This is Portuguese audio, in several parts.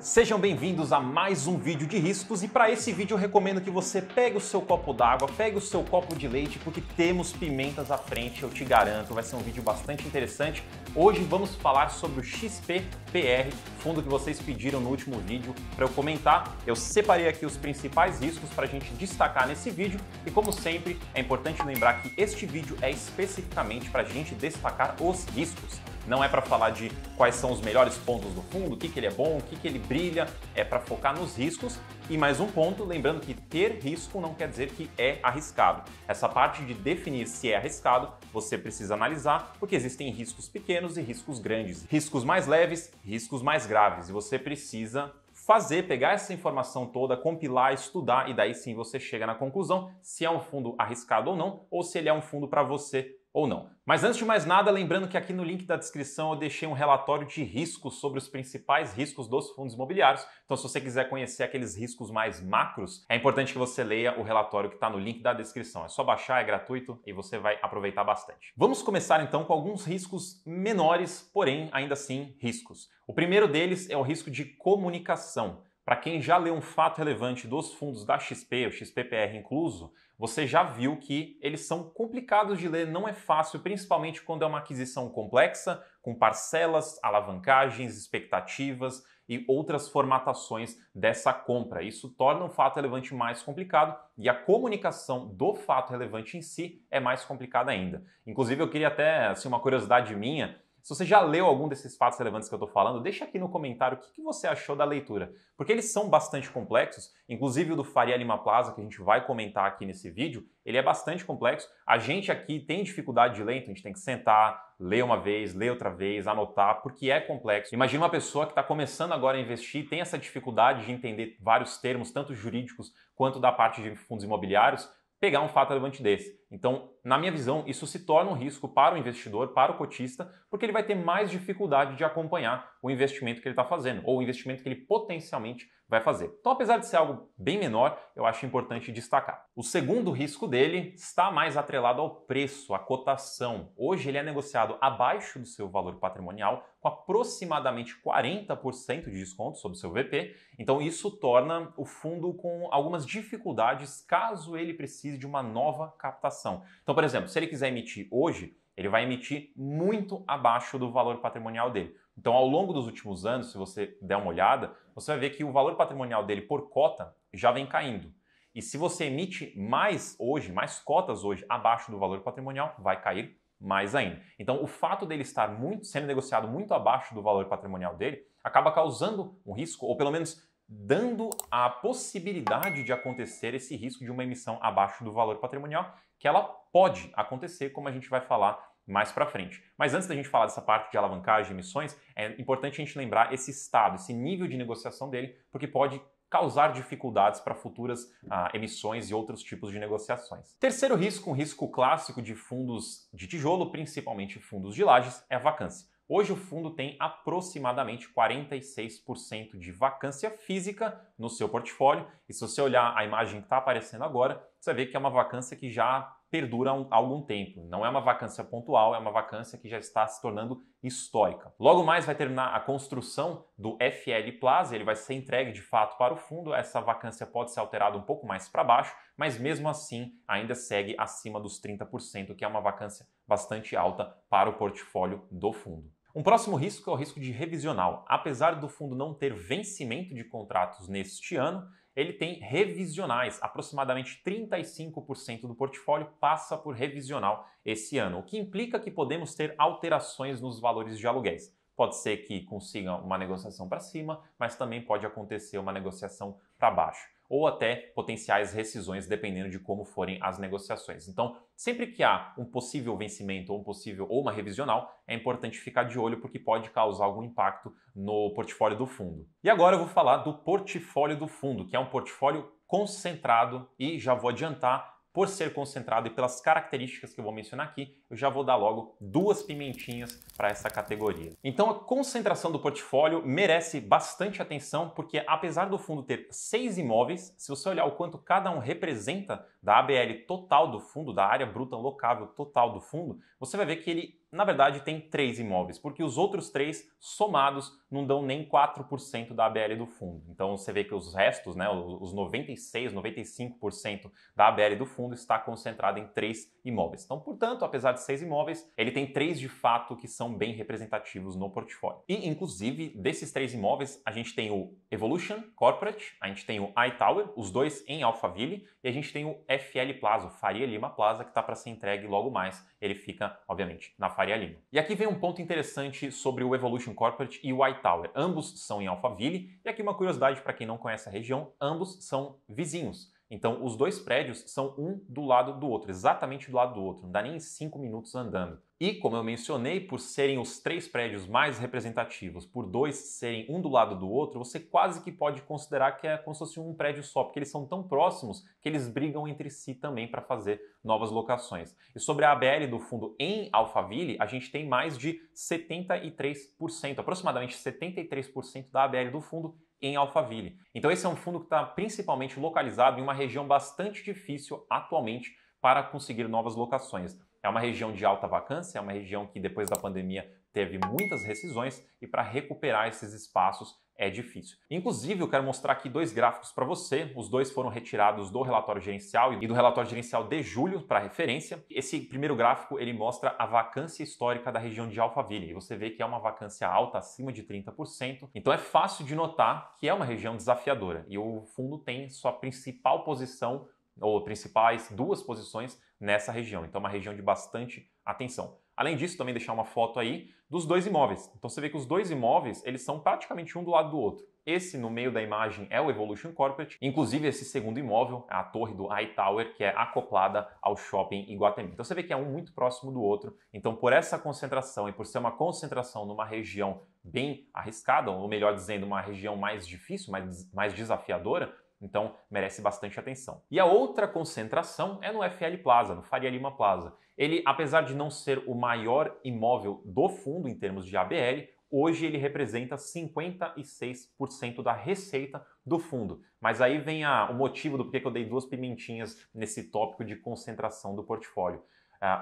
Sejam bem-vindos a mais um vídeo de riscos e para esse vídeo eu recomendo que você pegue o seu copo d'água, pegue o seu copo de leite porque temos pimentas à frente, eu te garanto, vai ser um vídeo bastante interessante. Hoje vamos falar sobre o XPPR, fundo que vocês pediram no último vídeo para eu comentar. Eu separei aqui os principais riscos para a gente destacar nesse vídeo e como sempre é importante lembrar que este vídeo é especificamente para a gente destacar os riscos não é para falar de quais são os melhores pontos do fundo, o que, que ele é bom, o que, que ele brilha, é para focar nos riscos. E mais um ponto, lembrando que ter risco não quer dizer que é arriscado. Essa parte de definir se é arriscado, você precisa analisar, porque existem riscos pequenos e riscos grandes, riscos mais leves, riscos mais graves, e você precisa fazer, pegar essa informação toda, compilar, estudar e daí sim você chega na conclusão se é um fundo arriscado ou não, ou se ele é um fundo para você ou não. Mas antes de mais nada, lembrando que aqui no link da descrição eu deixei um relatório de riscos sobre os principais riscos dos fundos imobiliários. Então, se você quiser conhecer aqueles riscos mais macros, é importante que você leia o relatório que está no link da descrição. É só baixar, é gratuito e você vai aproveitar bastante. Vamos começar então com alguns riscos menores, porém ainda assim riscos. O primeiro deles é o risco de comunicação. Para quem já leu um fato relevante dos fundos da XP, o XPPR incluso, você já viu que eles são complicados de ler, não é fácil, principalmente quando é uma aquisição complexa, com parcelas, alavancagens, expectativas e outras formatações dessa compra. Isso torna o fato relevante mais complicado e a comunicação do fato relevante em si é mais complicada ainda. Inclusive, eu queria até, assim, uma curiosidade minha, se você já leu algum desses fatos relevantes que eu estou falando, deixa aqui no comentário o que, que você achou da leitura, porque eles são bastante complexos, inclusive o do Faria Lima Plaza, que a gente vai comentar aqui nesse vídeo, ele é bastante complexo. A gente aqui tem dificuldade de ler, então a gente tem que sentar, ler uma vez, ler outra vez, anotar, porque é complexo. Imagina uma pessoa que está começando agora a investir, tem essa dificuldade de entender vários termos, tanto jurídicos quanto da parte de fundos imobiliários, pegar um fato relevante desse. Então, na minha visão, isso se torna um risco para o investidor, para o cotista, porque ele vai ter mais dificuldade de acompanhar o investimento que ele está fazendo ou o investimento que ele potencialmente vai fazer. Então, apesar de ser algo bem menor, eu acho importante destacar. O segundo risco dele está mais atrelado ao preço, à cotação. Hoje ele é negociado abaixo do seu valor patrimonial, com aproximadamente 40% de desconto sobre o seu VP. Então, isso torna o fundo com algumas dificuldades caso ele precise de uma nova captação inflação. Então, por exemplo, se ele quiser emitir hoje, ele vai emitir muito abaixo do valor patrimonial dele. Então, ao longo dos últimos anos, se você der uma olhada, você vai ver que o valor patrimonial dele por cota já vem caindo. E se você emite mais hoje, mais cotas hoje, abaixo do valor patrimonial, vai cair mais ainda. Então, o fato dele estar muito, sendo negociado muito abaixo do valor patrimonial dele acaba causando um risco, ou pelo menos dando a possibilidade de acontecer esse risco de uma emissão abaixo do valor patrimonial, que ela pode acontecer, como a gente vai falar mais para frente. Mas antes da gente falar dessa parte de alavancagem e emissões, é importante a gente lembrar esse estado, esse nível de negociação dele, porque pode causar dificuldades para futuras ah, emissões e outros tipos de negociações. Terceiro risco, um risco clássico de fundos de tijolo, principalmente fundos de lajes, é a vacância. Hoje o fundo tem aproximadamente 46% de vacância física no seu portfólio, e se você olhar a imagem que está aparecendo agora, você vê que é uma vacância que já perdura há algum tempo. Não é uma vacância pontual, é uma vacância que já está se tornando histórica. Logo mais vai terminar a construção do FL Plaza, ele vai ser entregue de fato para o fundo. Essa vacância pode ser alterada um pouco mais para baixo, mas mesmo assim ainda segue acima dos 30%, que é uma vacância bastante alta para o portfólio do fundo. Um próximo risco é o risco de revisional. Apesar do fundo não ter vencimento de contratos neste ano, ele tem revisionais. Aproximadamente 35% do portfólio passa por revisional esse ano, o que implica que podemos ter alterações nos valores de aluguéis. Pode ser que consiga uma negociação para cima, mas também pode acontecer uma negociação para baixo ou até potenciais rescisões, dependendo de como forem as negociações. Então, sempre que há um possível vencimento ou um possível ou uma revisional, é importante ficar de olho porque pode causar algum impacto no portfólio do fundo. E agora eu vou falar do portfólio do fundo, que é um portfólio concentrado e já vou adiantar por ser concentrado e pelas características que eu vou mencionar aqui, eu já vou dar logo duas pimentinhas para essa categoria. Então a concentração do portfólio merece bastante atenção, porque apesar do fundo ter seis imóveis, se você olhar o quanto cada um representa da ABL total do fundo, da área bruta locável total do fundo, você vai ver que ele na verdade, tem três imóveis, porque os outros três somados não dão nem 4% da ABL do fundo. Então você vê que os restos, né, os 96, 95% da ABL do fundo está concentrado em três imóveis. Então, portanto, apesar de seis imóveis, ele tem três de fato que são bem representativos no portfólio. E, inclusive, desses três imóveis, a gente tem o Evolution Corporate, a gente tem o iTower, os dois em Alphaville, e a gente tem o FL Plaza, Faria Lima Plaza, que está para ser entregue logo mais. Ele fica, obviamente, na Faria Faria Lima. E aqui vem um ponto interessante sobre o Evolution Corporate e o Hightower. Ambos são em Alphaville, e aqui uma curiosidade para quem não conhece a região, ambos são vizinhos. Então, os dois prédios são um do lado do outro, exatamente do lado do outro, não dá nem cinco minutos andando. E, como eu mencionei, por serem os três prédios mais representativos, por dois serem um do lado do outro, você quase que pode considerar que é como se fosse um prédio só, porque eles são tão próximos que eles brigam entre si também para fazer novas locações. E sobre a ABL do fundo em Alphaville, a gente tem mais de 73%, aproximadamente 73% da ABL do fundo em Alphaville. Então esse é um fundo que está principalmente localizado em uma região bastante difícil atualmente para conseguir novas locações. É uma região de alta vacância, é uma região que depois da pandemia teve muitas rescisões e para recuperar esses espaços é difícil. Inclusive, eu quero mostrar aqui dois gráficos para você. Os dois foram retirados do relatório gerencial e do relatório gerencial de julho para referência. Esse primeiro gráfico ele mostra a vacância histórica da região de Alphaville. E você vê que é uma vacância alta, acima de 30%. Então é fácil de notar que é uma região desafiadora. E o fundo tem sua principal posição ou principais duas posições nessa região. Então é uma região de bastante atenção. Além disso, também deixar uma foto aí dos dois imóveis. Então você vê que os dois imóveis, eles são praticamente um do lado do outro. Esse no meio da imagem é o Evolution Corporate, inclusive esse segundo imóvel, a torre do Tower que é acoplada ao shopping Iguatemi. Então você vê que é um muito próximo do outro. Então, por essa concentração e por ser uma concentração numa região bem arriscada, ou melhor dizendo, uma região mais difícil, mais, mais desafiadora, então merece bastante atenção. E a outra concentração é no FL Plaza, no Faria Lima Plaza. Ele, apesar de não ser o maior imóvel do fundo em termos de ABL, hoje ele representa 56% da receita do fundo. Mas aí vem a, o motivo do porquê que eu dei duas pimentinhas nesse tópico de concentração do portfólio.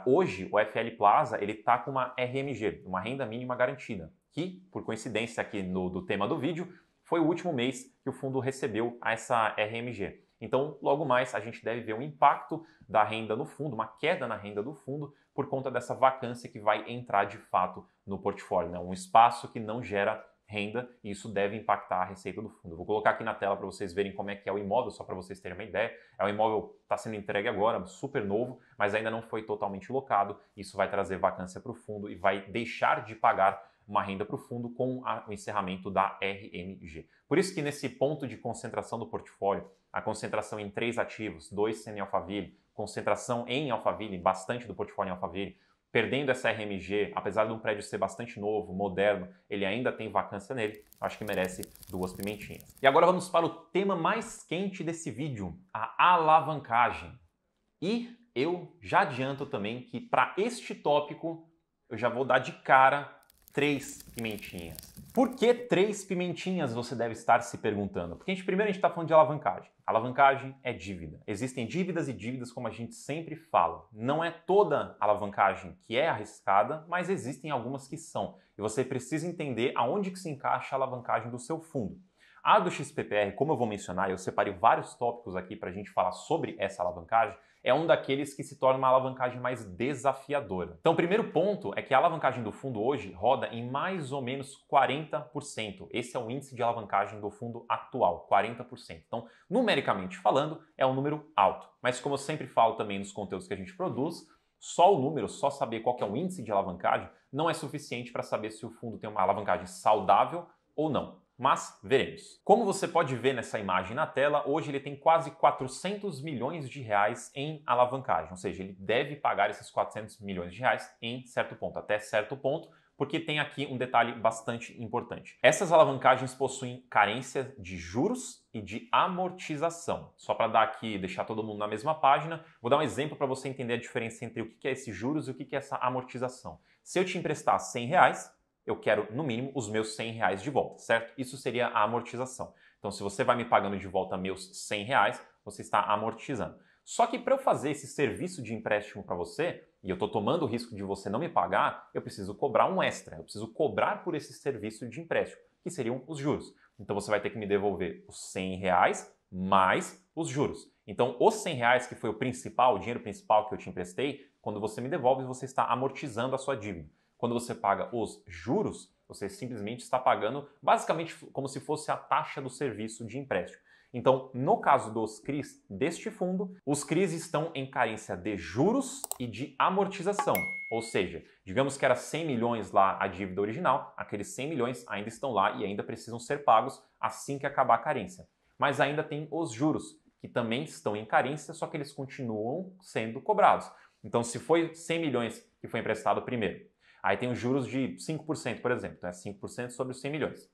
Uh, hoje, o FL Plaza ele está com uma RMG, uma renda mínima garantida, que, por coincidência aqui no do tema do vídeo, foi o último mês que o fundo recebeu essa RMG. Então, logo mais, a gente deve ver um impacto da renda no fundo, uma queda na renda do fundo, por conta dessa vacância que vai entrar de fato no portfólio, né? um espaço que não gera renda e isso deve impactar a receita do fundo. vou colocar aqui na tela para vocês verem como é que é o imóvel, só para vocês terem uma ideia. É um imóvel está sendo entregue agora, super novo, mas ainda não foi totalmente locado. Isso vai trazer vacância para o fundo e vai deixar de pagar uma renda para o fundo com a, o encerramento da RMG. Por isso que nesse ponto de concentração do portfólio, a concentração em três ativos, dois sendo em Alphaville, concentração em Alphaville, bastante do portfólio em Alphaville, perdendo essa RMG, apesar de um prédio ser bastante novo, moderno, ele ainda tem vacância nele, acho que merece duas pimentinhas. E agora vamos para o tema mais quente desse vídeo, a alavancagem. E eu já adianto também que para este tópico eu já vou dar de cara três pimentinhas. Por que três pimentinhas você deve estar se perguntando? Porque a gente, primeiro a gente está falando de alavancagem. Alavancagem é dívida. Existem dívidas e dívidas, como a gente sempre fala. Não é toda alavancagem que é arriscada, mas existem algumas que são. E você precisa entender aonde que se encaixa a alavancagem do seu fundo. A do XPPR, como eu vou mencionar, eu separei vários tópicos aqui para a gente falar sobre essa alavancagem, é um daqueles que se torna uma alavancagem mais desafiadora. Então, o primeiro ponto é que a alavancagem do fundo hoje roda em mais ou menos 40%. Esse é o índice de alavancagem do fundo atual, 40%. Então, numericamente falando, é um número alto. Mas como eu sempre falo também nos conteúdos que a gente produz, só o número, só saber qual é o índice de alavancagem, não é suficiente para saber se o fundo tem uma alavancagem saudável ou não mas veremos. Como você pode ver nessa imagem na tela, hoje ele tem quase 400 milhões de reais em alavancagem, ou seja, ele deve pagar esses 400 milhões de reais em certo ponto, até certo ponto, porque tem aqui um detalhe bastante importante. Essas alavancagens possuem carência de juros e de amortização. Só para dar aqui, deixar todo mundo na mesma página, vou dar um exemplo para você entender a diferença entre o que é esses juros e o que é essa amortização. Se eu te emprestar 100 reais, eu quero, no mínimo, os meus 100 reais de volta, certo? Isso seria a amortização. Então, se você vai me pagando de volta meus 100 reais, você está amortizando. Só que para eu fazer esse serviço de empréstimo para você, e eu estou tomando o risco de você não me pagar, eu preciso cobrar um extra, eu preciso cobrar por esse serviço de empréstimo, que seriam os juros. Então você vai ter que me devolver os 100 reais mais os juros. Então os 100 reais que foi o principal, o dinheiro principal que eu te emprestei, quando você me devolve, você está amortizando a sua dívida. Quando você paga os juros, você simplesmente está pagando basicamente como se fosse a taxa do serviço de empréstimo. Então, no caso dos CRIs deste fundo, os CRIs estão em carência de juros e de amortização. Ou seja, digamos que era 100 milhões lá a dívida original, aqueles 100 milhões ainda estão lá e ainda precisam ser pagos assim que acabar a carência. Mas ainda tem os juros, que também estão em carência, só que eles continuam sendo cobrados. Então, se foi 100 milhões que foi emprestado primeiro, Aí tem os juros de 5%, por exemplo, então é 5% sobre os 100 milhões.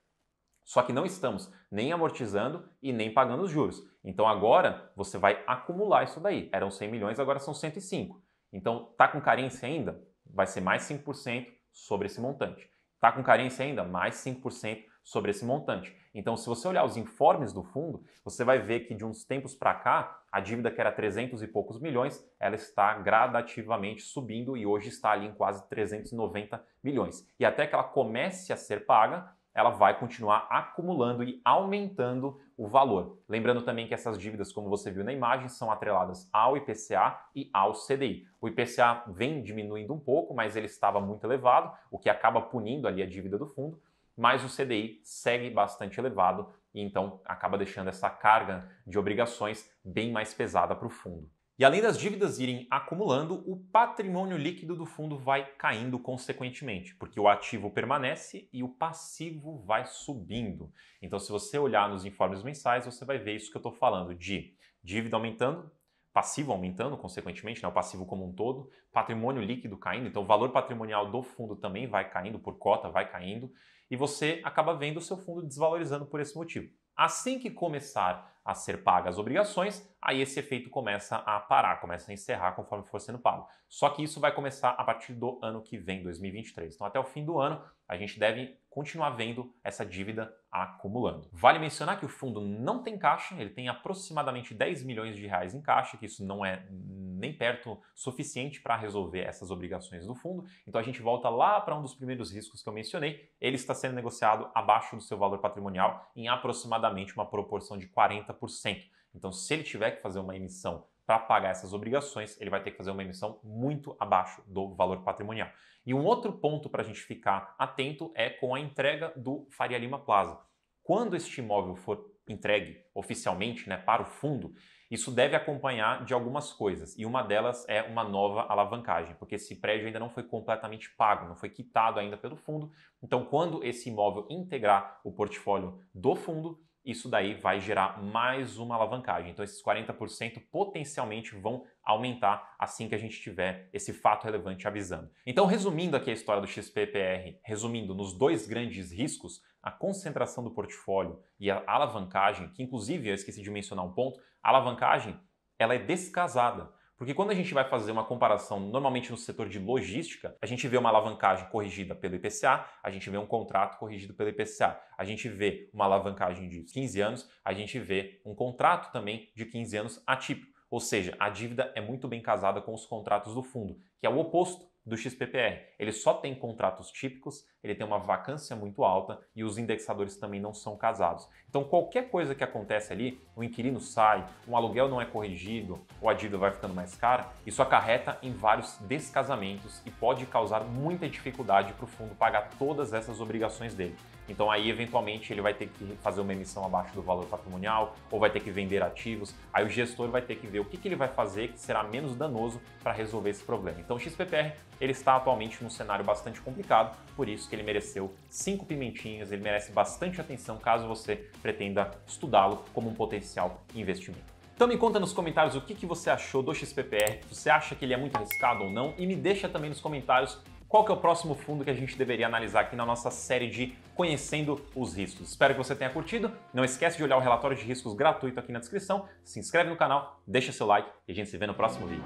Só que não estamos nem amortizando e nem pagando os juros. Então agora você vai acumular isso daí. Eram 100 milhões, agora são 105. Então tá com carência ainda? Vai ser mais 5% sobre esse montante. Tá com carência ainda? Mais 5% sobre esse montante. Então, se você olhar os informes do fundo, você vai ver que de uns tempos para cá, a dívida que era 300 e poucos milhões, ela está gradativamente subindo e hoje está ali em quase 390 milhões. E até que ela comece a ser paga, ela vai continuar acumulando e aumentando o valor. Lembrando também que essas dívidas, como você viu na imagem, são atreladas ao IPCA e ao CDI. O IPCA vem diminuindo um pouco, mas ele estava muito elevado, o que acaba punindo ali a dívida do fundo mas o CDI segue bastante elevado e então acaba deixando essa carga de obrigações bem mais pesada para o fundo. E além das dívidas irem acumulando, o patrimônio líquido do fundo vai caindo consequentemente, porque o ativo permanece e o passivo vai subindo. Então, se você olhar nos informes mensais, você vai ver isso que eu estou falando de dívida aumentando, passivo aumentando, consequentemente, né, o passivo como um todo, patrimônio líquido caindo, então o valor patrimonial do fundo também vai caindo por cota, vai caindo, e você acaba vendo o seu fundo desvalorizando por esse motivo. Assim que começar a ser paga as obrigações, aí esse efeito começa a parar, começa a encerrar conforme for sendo pago. Só que isso vai começar a partir do ano que vem, 2023. Então, até o fim do ano, a gente deve continuar vendo essa dívida acumulando. Vale mencionar que o fundo não tem caixa, ele tem aproximadamente 10 milhões de reais em caixa, que isso não é nem perto suficiente para resolver essas obrigações do fundo. Então a gente volta lá para um dos primeiros riscos que eu mencionei. Ele está sendo negociado abaixo do seu valor patrimonial em aproximadamente uma proporção de 40%. Então, se ele tiver que fazer uma emissão para pagar essas obrigações, ele vai ter que fazer uma emissão muito abaixo do valor patrimonial. E um outro ponto para a gente ficar atento é com a entrega do Faria Lima Plaza. Quando este imóvel for entregue oficialmente né, para o fundo, isso deve acompanhar de algumas coisas, e uma delas é uma nova alavancagem, porque esse prédio ainda não foi completamente pago, não foi quitado ainda pelo fundo. Então, quando esse imóvel integrar o portfólio do fundo, isso daí vai gerar mais uma alavancagem. Então, esses 40% potencialmente vão aumentar assim que a gente tiver esse fato relevante avisando. Então, resumindo aqui a história do XPPR, resumindo nos dois grandes riscos, a concentração do portfólio e a alavancagem, que inclusive eu esqueci de mencionar um ponto, a alavancagem ela é descasada. Porque quando a gente vai fazer uma comparação, normalmente no setor de logística, a gente vê uma alavancagem corrigida pelo IPCA, a gente vê um contrato corrigido pelo IPCA, a gente vê uma alavancagem de 15 anos, a gente vê um contrato também de 15 anos atípico. Ou seja, a dívida é muito bem casada com os contratos do fundo, que é o oposto do XPPR. Ele só tem contratos típicos, ele tem uma vacância muito alta e os indexadores também não são casados. Então, qualquer coisa que acontece ali, o inquilino sai, um aluguel não é corrigido, ou a dívida vai ficando mais cara, isso acarreta em vários descasamentos e pode causar muita dificuldade para o fundo pagar todas essas obrigações dele. Então aí eventualmente ele vai ter que fazer uma emissão abaixo do valor patrimonial ou vai ter que vender ativos. Aí o gestor vai ter que ver o que, que ele vai fazer que será menos danoso para resolver esse problema. Então o XPPR ele está atualmente num cenário bastante complicado, por isso que ele mereceu cinco pimentinhas, ele merece bastante atenção caso você pretenda estudá-lo como um potencial investimento. Então me conta nos comentários o que, que você achou do XPPR, você acha que ele é muito arriscado ou não, e me deixa também nos comentários qual que é o próximo fundo que a gente deveria analisar aqui na nossa série de Conhecendo os Riscos. Espero que você tenha curtido. Não esquece de olhar o relatório de riscos gratuito aqui na descrição. Se inscreve no canal, deixa seu like e a gente se vê no próximo vídeo.